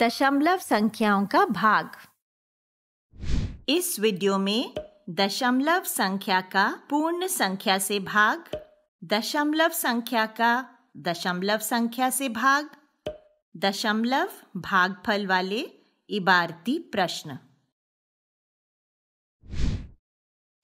दशमलव संख्याओं का भाग इस वीडियो में दशमलव संख्या का पूर्ण संख्या से भाग दशमलव संख्या का दशमलव संख्या से भाग दशमलव भागफल वाले इबारती प्रश्न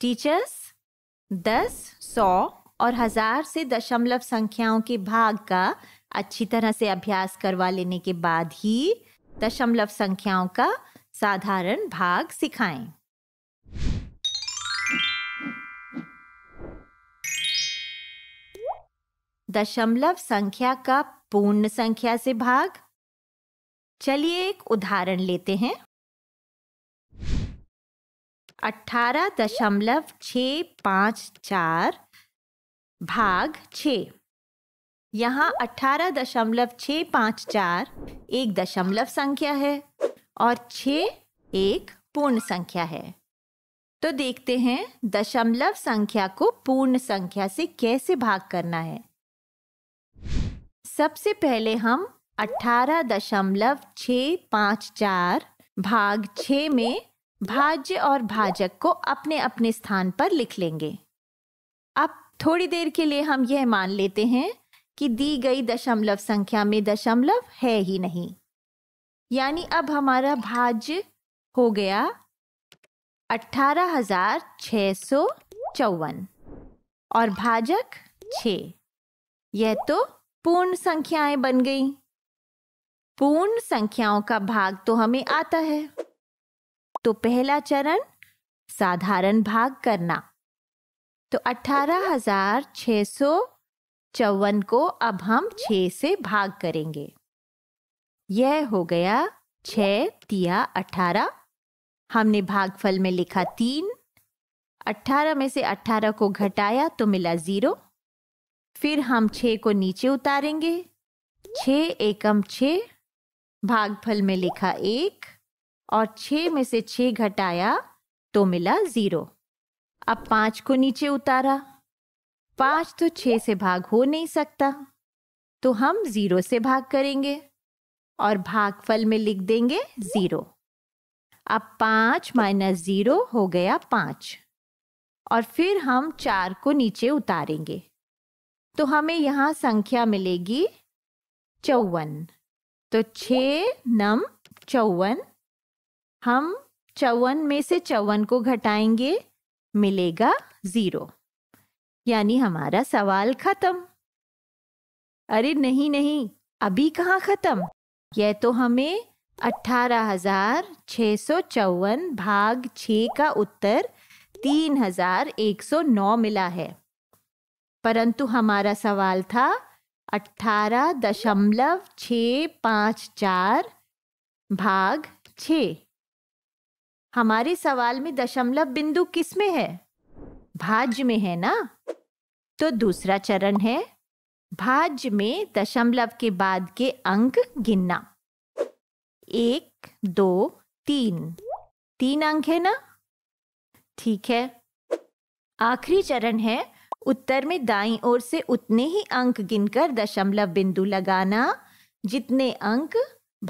टीचर्स दस सौ और हजार से दशमलव संख्याओं के भाग का अच्छी तरह से अभ्यास करवा लेने के बाद ही दशमलव संख्याओं का साधारण भाग सिखाएं। दशमलव संख्या का पूर्ण संख्या से भाग चलिए एक उदाहरण लेते हैं अठारह दशमलव छ पाँच चार भाग छ यहाँ अठारह दशमलव छ पाँच चार एक दशमलव संख्या है और छ एक पूर्ण संख्या है तो देखते हैं दशमलव संख्या को पूर्ण संख्या से कैसे भाग करना है सबसे पहले हम अठारह दशमलव छ पाँच चार भाग छ में भाज्य और भाजक को अपने अपने स्थान पर लिख लेंगे अब थोड़ी देर के लिए हम यह मान लेते हैं कि दी गई दशमलव संख्या में दशमलव है ही नहीं यानी अब हमारा भाज्य हो गया अठारह हजार छ सौ चौवन और भाजक छ यह तो पूर्ण संख्याएं बन गई पूर्ण संख्याओं का भाग तो हमें आता है तो पहला चरण साधारण भाग करना तो अठारह हजार छ सौ चौवन को अब हम छः से भाग करेंगे यह हो गया छ दिया अठारह हमने भागफल में लिखा तीन अट्ठारह में से अट्ठारह को घटाया तो मिला ज़ीरो फिर हम छ को नीचे उतारेंगे छः एकम छ भागफल में लिखा एक और छः में से छ घटाया तो मिला ज़ीरो अब पाँच को नीचे उतारा पाँच तो छः से भाग हो नहीं सकता तो हम ज़ीरो से भाग करेंगे और भागफल में लिख देंगे ज़ीरो अब पाँच माइनस ज़ीरो हो गया पाँच और फिर हम चार को नीचे उतारेंगे तो हमें यहाँ संख्या मिलेगी चौवन तो छ नम चौवन हम चौवन में से चौवन को घटाएंगे मिलेगा ज़ीरो यानी हमारा सवाल खत्म अरे नहीं नहीं अभी कहाँ खत्म यह तो हमें अठारह हजार छः सौ चौवन भाग छ का उत्तर तीन हजार एक सौ नौ मिला है परंतु हमारा सवाल था अठारह दशमलव छ पाँच चार भाग छ हमारे सवाल में दशमलव बिंदु किस में है भाज्य में है ना तो दूसरा चरण है भाज्य में दशमलव के बाद के अंक गिनना एक दो तीन तीन अंक है ना ठीक है आखिरी चरण है उत्तर में दाई ओर से उतने ही अंक गिनकर दशमलव बिंदु लगाना जितने अंक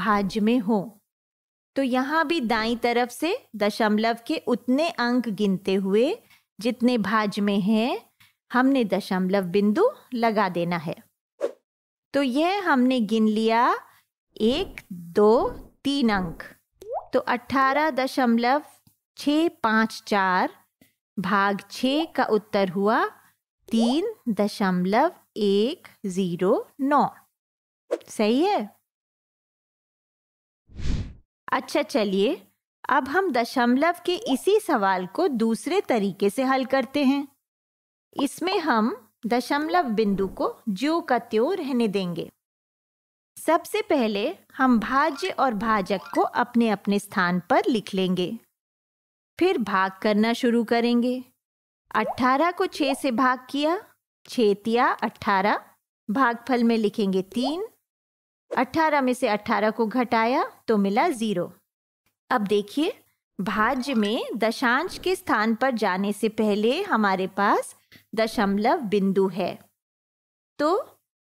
भाज्य में हो तो यहां भी दाई तरफ से दशमलव के उतने अंक गिनते हुए जितने भाज में हैं हमने दशमलव बिंदु लगा देना है तो यह हमने गिन लिया एक दो तीन अंक तो अठारह दशमलव छ पाँच चार भाग छ का उत्तर हुआ तीन दशमलव एक ज़ीरो नौ सही है अच्छा चलिए अब हम दशमलव के इसी सवाल को दूसरे तरीके से हल करते हैं इसमें हम दशमलव बिंदु को ज्यो का त्यो रहने देंगे सबसे पहले हम भाज्य और भाजक को अपने अपने स्थान पर लिख लेंगे फिर भाग करना शुरू करेंगे 18 को 6 से भाग किया छेतिया 18 भागफल में लिखेंगे तीन 18 में से 18 को घटाया तो मिला ज़ीरो अब देखिए भाज्य में दशांश के स्थान पर जाने से पहले हमारे पास दशमलव बिंदु है तो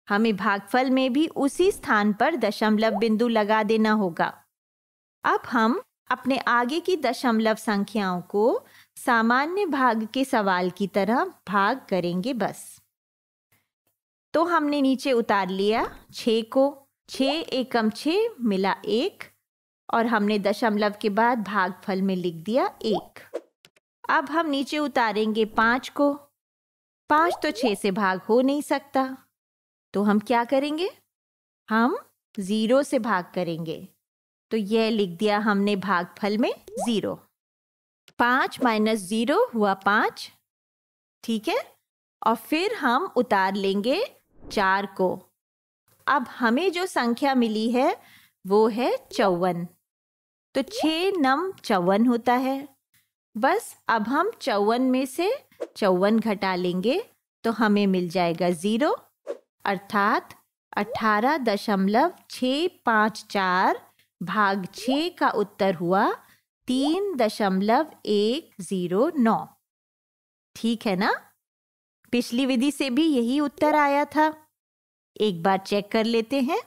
हमें भागफल में भी उसी स्थान पर दशमलव बिंदु लगा देना होगा अब हम अपने आगे की दशमलव संख्याओं को सामान्य भाग के सवाल की तरह भाग करेंगे बस तो हमने नीचे उतार लिया छ को छ एकम छ मिला एक और हमने दशमलव के बाद भागफल में लिख दिया एक अब हम नीचे उतारेंगे पाँच को पाँच तो छः से भाग हो नहीं सकता तो हम क्या करेंगे हम ज़ीरो से भाग करेंगे तो यह लिख दिया हमने भागफल में ज़ीरो पाँच माइनस ज़ीरो हुआ पाँच ठीक है और फिर हम उतार लेंगे चार को अब हमें जो संख्या मिली है वो है चौवन तो छ नम चौवन होता है बस अब हम चौवन में से चौवन घटा लेंगे तो हमें मिल जाएगा ज़ीरो अर्थात अठारह दशमलव छ पाँच चार भाग छ का उत्तर हुआ तीन दशमलव एक ज़ीरो नौ ठीक है ना पिछली विधि से भी यही उत्तर आया था एक बार चेक कर लेते हैं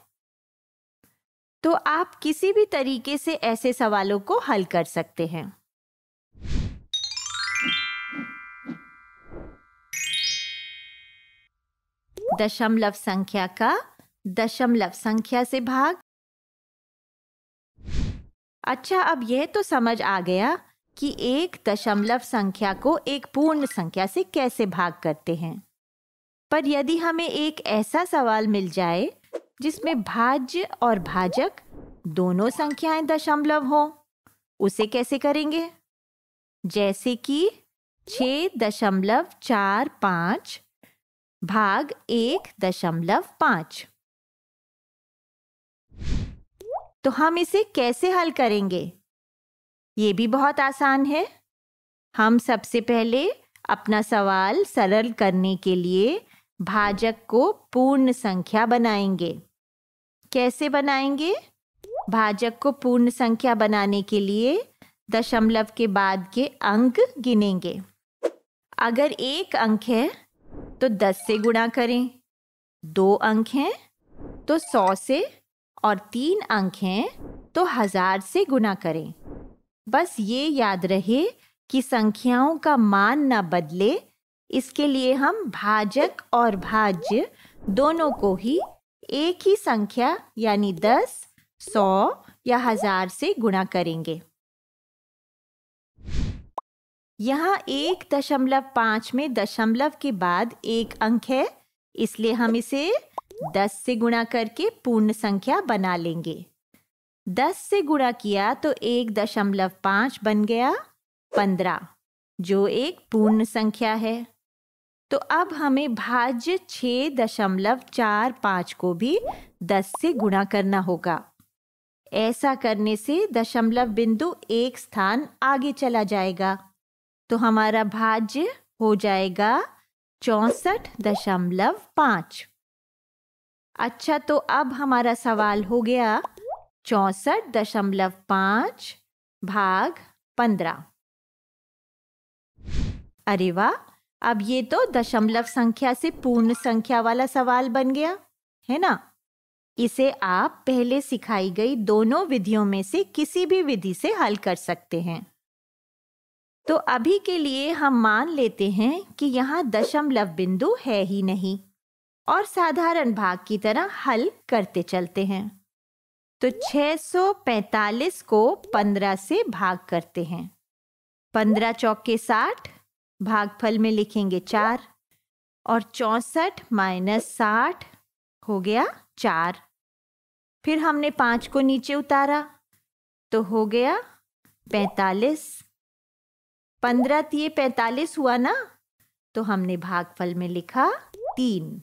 तो आप किसी भी तरीके से ऐसे सवालों को हल कर सकते हैं दशमलव संख्या का दशमलव संख्या से भाग अच्छा अब यह तो समझ आ गया कि एक दशमलव संख्या को एक पूर्ण संख्या से कैसे भाग करते हैं पर यदि हमें एक ऐसा सवाल मिल जाए जिसमें भाज्य और भाजक दोनों संख्याएं दशमलव हो उसे कैसे करेंगे जैसे कि छ दशमलव चार पांच भाग एक दशमलव पांच तो हम इसे कैसे हल करेंगे ये भी बहुत आसान है हम सबसे पहले अपना सवाल सरल करने के लिए भाजक को पूर्ण संख्या बनाएंगे कैसे बनाएंगे भाजक को पूर्ण संख्या बनाने के लिए दशमलव के बाद के अंक गिनेंगे अगर एक अंक है तो दस से गुणा करें दो अंक हैं तो सौ से और तीन अंक हैं तो हजार से गुणा करें बस ये याद रहे कि संख्याओं का मान न बदले इसके लिए हम भाजक और भाज्य दोनों को ही एक ही संख्या यानी दस सौ या हजार से गुणा करेंगे यहाँ एक दशमलव पांच में दशमलव के बाद एक अंक है इसलिए हम इसे दस से गुणा करके पूर्ण संख्या बना लेंगे दस से गुणा किया तो एक दशमलव पांच बन गया पंद्रह जो एक पूर्ण संख्या है तो अब हमें भाज्य छ दशमलव चार पाँच को भी दस से गुणा करना होगा ऐसा करने से दशमलव बिंदु एक स्थान आगे चला जाएगा तो हमारा भाज्य हो जाएगा चौसठ दशमलव पाँच अच्छा तो अब हमारा सवाल हो गया चौसठ दशमलव पाँच भाग पंद्रह अरे वाह अब ये तो दशमलव संख्या से पूर्ण संख्या वाला सवाल बन गया है ना इसे आप पहले सिखाई गई दोनों विधियों में से किसी भी विधि से हल कर सकते हैं तो अभी के लिए हम मान लेते हैं कि यहाँ दशमलव बिंदु है ही नहीं और साधारण भाग की तरह हल करते चलते हैं तो 645 को 15 से भाग करते हैं 15 चौके साठ भागफल में लिखेंगे चार और चौंसठ माइनस साठ हो गया चार फिर हमने पाँच को नीचे उतारा तो हो गया पैंतालीस पंद्रह तीय तो पैंतालीस हुआ ना तो हमने भागफल में लिखा तीन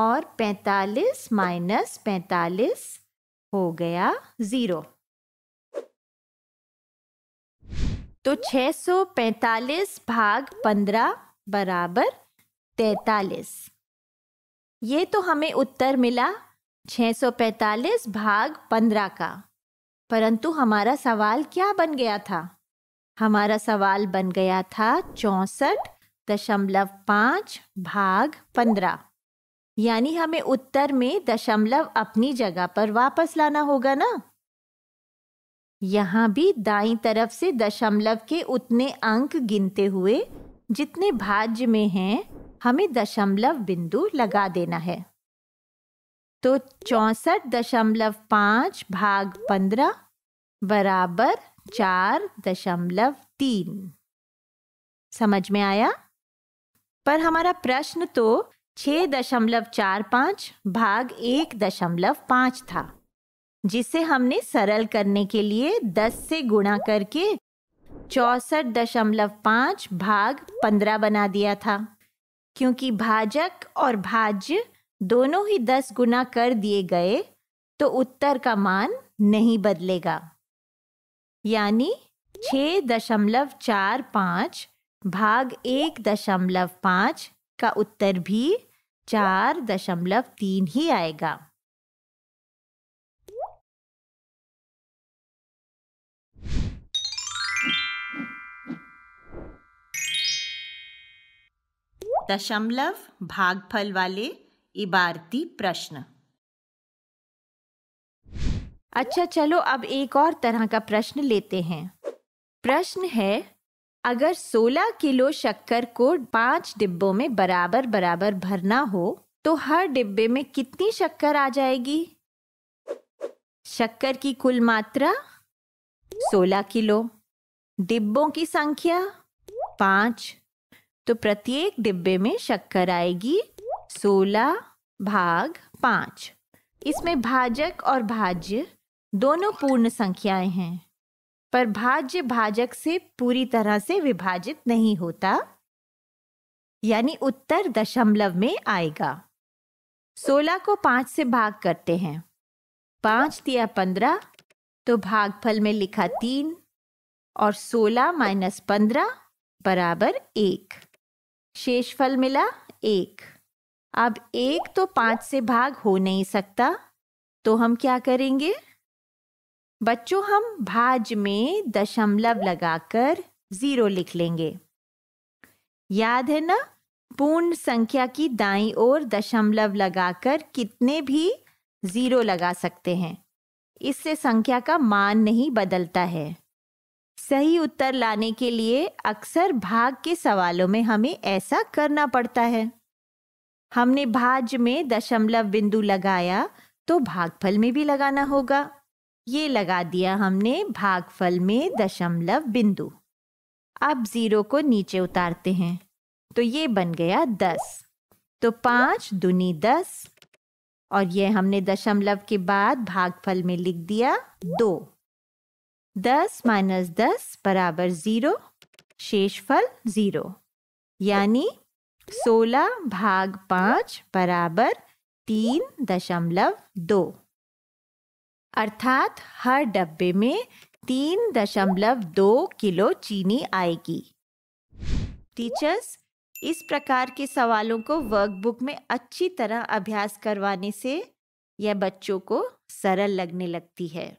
और पैंतालीस माइनस पैंतालीस हो गया ज़ीरो तो 645 भाग 15 बराबर 43 ये तो हमें उत्तर मिला 645 भाग 15 का परंतु हमारा सवाल क्या बन गया था हमारा सवाल बन गया था चौंसठ दशमलव पाँच भाग पंद्रह यानी हमें उत्तर में दशमलव अपनी जगह पर वापस लाना होगा ना यहाँ भी दाई तरफ से दशमलव के उतने अंक गिनते हुए जितने भाज्य में हैं हमें दशमलव बिंदु लगा देना है तो चौसठ दशमलव पाँच भाग पंद्रह बराबर चार दशमलव तीन समझ में आया पर हमारा प्रश्न तो छः दशमलव चार पाँच भाग एक दशमलव पाँच था जिसे हमने सरल करने के लिए 10 से गुणा करके चौसठ दशमलव पाँच भाग पंद्रह बना दिया था क्योंकि भाजक और भाज्य दोनों ही दस गुना कर दिए गए तो उत्तर का मान नहीं बदलेगा यानी छ दशमलव चार पाँच भाग एक दशमलव पाँच का उत्तर भी चार दशमलव तीन ही आएगा दशमलव भागफल वाले इबारती प्रश्न अच्छा चलो अब एक और तरह का प्रश्न लेते हैं प्रश्न है अगर 16 किलो शक्कर को पांच डिब्बों में बराबर बराबर भरना हो तो हर डिब्बे में कितनी शक्कर आ जाएगी शक्कर की कुल मात्रा 16 किलो डिब्बों की संख्या पांच तो प्रत्येक डिब्बे में शक्कर आएगी सोलह भाग पाँच इसमें भाजक और भाज्य दोनों पूर्ण संख्याएं हैं पर भाज्य भाजक से पूरी तरह से विभाजित नहीं होता यानी उत्तर दशमलव में आएगा सोलह को पाँच से भाग करते हैं पाँच दिया पंद्रह तो भागफल में लिखा तीन और सोलह माइनस पंद्रह बराबर एक शेषफल मिला एक अब एक तो पाँच से भाग हो नहीं सकता तो हम क्या करेंगे बच्चों हम भाज में दशमलव लगाकर ज़ीरो लिख लेंगे याद है ना पूर्ण संख्या की दाई ओर दशमलव लगाकर कितने भी ज़ीरो लगा सकते हैं इससे संख्या का मान नहीं बदलता है सही उत्तर लाने के लिए अक्सर भाग के सवालों में हमें ऐसा करना पड़ता है हमने भाज में दशमलव बिंदु लगाया तो भागफल में भी लगाना होगा ये लगा दिया हमने भागफल में दशमलव बिंदु अब ज़ीरो को नीचे उतारते हैं तो ये बन गया दस तो पांच दुनी दस और ये हमने दशमलव के बाद भागफल में लिख दिया दो दस माइनस दस बराबर ज़ीरो शेषफल ज़ीरो यानी सोलह भाग पाँच बराबर तीन दशमलव दो अर्थात हर डब्बे में तीन दशमलव दो किलो चीनी आएगी टीचर्स इस प्रकार के सवालों को वर्कबुक में अच्छी तरह अभ्यास करवाने से यह बच्चों को सरल लगने लगती है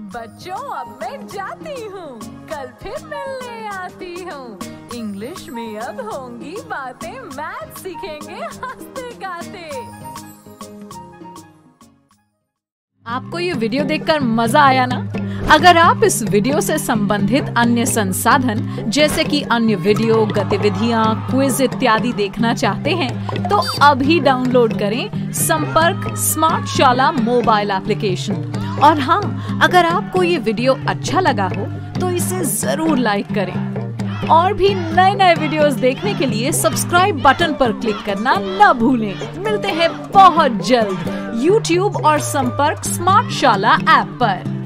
बच्चों अब मैं जाती हूँ कल फिर मिलने आती हूँ इंग्लिश में अब होंगी बातें मैथ सीखेंगे हंसते गाते आपको ये वीडियो देखकर मजा आया ना अगर आप इस वीडियो से संबंधित अन्य संसाधन जैसे कि अन्य वीडियो गतिविधियाँ क्विज इत्यादि देखना चाहते हैं तो अभी डाउनलोड करें संपर्क स्मार्ट शाला मोबाइल एप्लीकेशन और हाँ अगर आपको ये वीडियो अच्छा लगा हो तो इसे जरूर लाइक करें और भी नए नए वीडियोस देखने के लिए सब्सक्राइब बटन पर क्लिक करना न भूलें मिलते हैं बहुत जल्द YouTube और संपर्क स्मार्ट शाला ऐप पर